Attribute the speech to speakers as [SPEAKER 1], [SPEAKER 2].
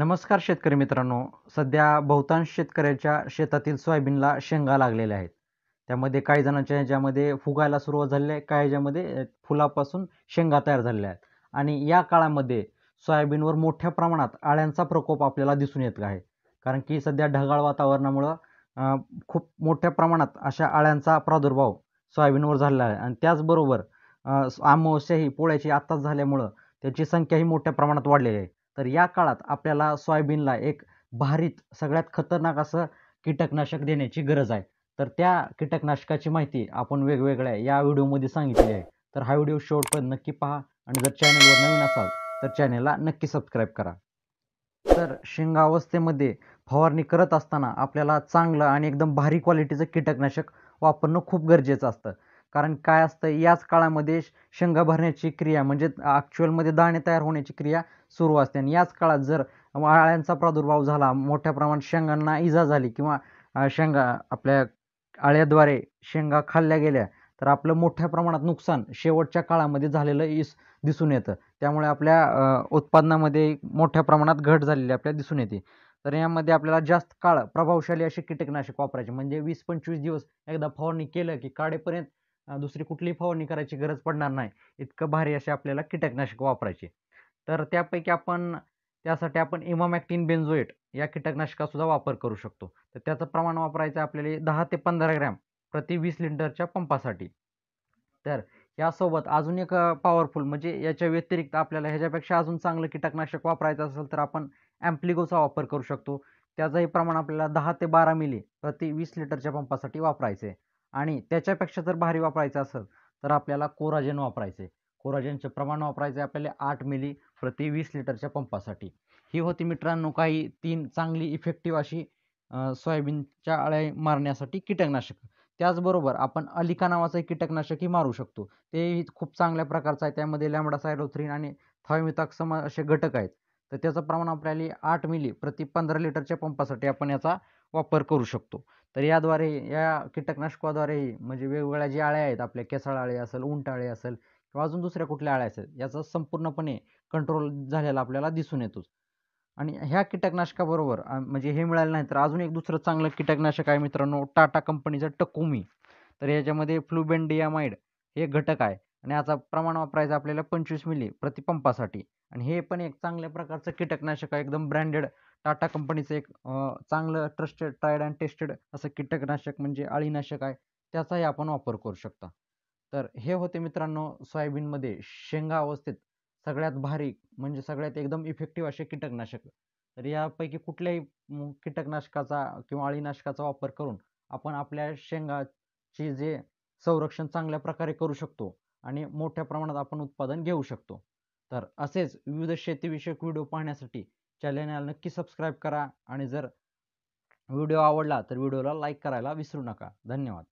[SPEAKER 1] नमस्कार शेतकरी मित्रांनो सध्या बहुतांश शेतकऱ्याच्या शेतातील सोयाबीनला शेंगा लागलेल्या आहेत त्यामध्ये काही जणांच्या ह्याच्यामध्ये फुगायला सुरुवात झाली आहे काही ह्याच्यामध्ये फुलापासून शेंगा तयार झालेल्या आहेत आणि या काळामध्ये सोयाबीनवर मोठ्या प्रमाणात आळ्यांचा प्रकोप आपल्याला दिसून येत आहे कारण की सध्या ढगाळ वातावरणामुळं खूप मोठ्या प्रमाणात अशा आळ्यांचा प्रादुर्भाव सोयाबीनवर झालेला आहे आणि त्याचबरोबर अमावस्या पोळ्याची आत्ताच झाल्यामुळं त्याची संख्याही मोठ्या प्रमाणात वाढलेली आहे तर या काळात आपल्याला सोयाबीनला एक भारीत सगळ्यात खतरनाक असं कीटकनाशक देण्याची गरज आहे तर त्या कीटकनाशकाची माहिती आपण वेगवेगळ्या या व्हिडिओमध्ये सांगितली आहे तर हा व्हिडिओ पण नक्की पहा आणि जर चॅनलवर नवीन असाल तर चॅनेलला नक्की सबस्क्राईब करा तर शेंगावस्थेमध्ये फवारणी करत असताना आपल्याला चांगलं आणि एकदम भारी क्वालिटीचं कीटकनाशक वापरणं खूप गरजेचं असतं कारण काय असतं याच काळामध्ये शेंगा भरण्याची क्रिया म्हणजे ॲक्च्युअलमध्ये दाणे तयार होण्याची क्रिया सुरू असते आणि याच काळात जर आळ्यांचा प्रादुर्भाव झाला मोठ्या प्रमाणात शेंगांना इजा झाली किंवा शेंगा आपल्या आळ्याद्वारे शेंगा खाल्ल्या गेल्या तर आपलं मोठ्या प्रमाणात नुकसान शेवटच्या काळामध्ये झालेलं इस दिसून येतं त्यामुळे आपल्या उत्पादनामध्ये मोठ्या प्रमाणात घट झालेली आपल्याला दिसून येते तर यामध्ये आपल्याला जास्त काळ प्रभावशाली असे कीटकनाशक वापरायचे म्हणजे वीस पंचवीस दिवस एकदा फवारणी केलं की काळेपर्यंत दुसरी कुठलीही फवारणी करायची गरज पडणार नाही इतकं भारी असे आपल्याला कीटकनाशक वापरायचे तर त्यापैकी आपण त्यासाठी आपण इमामॅक्टिन बेन्झोएट या कीटकनाशकासुद्धा वापर करू शकतो तर त्याचं प्रमाण वापरायचं आपल्याला दहा ते पंधरा ग्रॅम प्रति वीस लिटरच्या पंपासाठी तर यासोबत अजून एक पॉवरफुल म्हणजे याच्या व्यतिरिक्त आपल्याला ह्याच्यापेक्षा अजून चांगलं कीटकनाशक वापरायचं असेल तर आपण ॲम्प्लिगोचा वापर करू शकतो त्याचंही प्रमाण आपल्याला दहा ते बारा मिली प्रति वीस लिटरच्या पंपासाठी वापरायचे आणि त्याच्यापेक्षा जर भारी वापरायचं असेल तर आपल्याला कोराजेन वापरायचे कोराजेनचे प्रमाण वापरायचे आपल्याला आठ मिली प्रति वीस लिटरच्या पंपासाठी ही होती मित्रांनो काही तीन चांगली इफेक्टिव्ह अशी सोयाबीनच्या अळ्या मारण्यासाठी कीटकनाशक त्याचबरोबर आपण अलिका नावाचं कीटकनाशकही मारू शकतो ते खूप चांगल्या प्रकारचं आहे त्यामध्ये लॅमडा सायरोथ्रीन आणि थायमिथॉक्सम असे घटक आहेत तर त्याचं प्रमाण आपल्याला आठ मिली प्रति पंधरा लिटरच्या पंपासाठी आपण याचा वापर करू शकतो तर याद्वारे या कीटकनाशकाद्वारेही म्हणजे वेगवेगळ्या ज्या आळ्या आहेत आपल्या केसाळ आळे असेल आळे असेल किंवा अजून दुसऱ्या कुठल्या आळ्या असेल याचा संपूर्णपणे कंट्रोल झालेला आपल्याला दिसून येतोच आणि ह्या कीटकनाशकाबरोबर म्हणजे हे मिळालं नाही तर अजून एक दुसरं चांगलं कीटकनाशक आहे मित्रांनो टाटा कंपनीचं टकोमी तर याच्यामध्ये फ्लुबेंडियामाइड हे घटक आहे आणि याचा प्रमाण वापरायचं आपल्याला पंचवीस मिली प्रतिपंपासाठी आणि हे पण एक चांगल्या प्रकारचं कीटकनाशक आहे एकदम ब्रँडेड टाटा कंपनीचं एक चांगलं ट्रस्टेड ट्रायड अँड टेस्टेड असं कीटकनाशक म्हणजे अळीनाशक आहे त्याचाही आपण वापर करू शकता तर हे होते मित्रांनो सोयाबीनमध्ये शेंगा अवस्थेत सगळ्यात भारी म्हणजे सगळ्यात एकदम इफेक्टिव्ह असे कीटकनाशक तर यापैकी कुठल्याही कीटकनाशकाचा किंवा अळीनाशकाचा वापर करून आपण आपल्या शेंगाची जे संरक्षण चांगल्या प्रकारे करू शकतो आणि मोठ्या प्रमाणात आपण उत्पादन घेऊ शकतो तर असेच विविध शेतीविषयक व्हिडिओ पाहण्यासाठी चॅनलला नक्की सबस्क्राईब करा आणि जर व्हिडिओ आवडला तर व्हिडिओला लाईक करायला विसरू नका धन्यवाद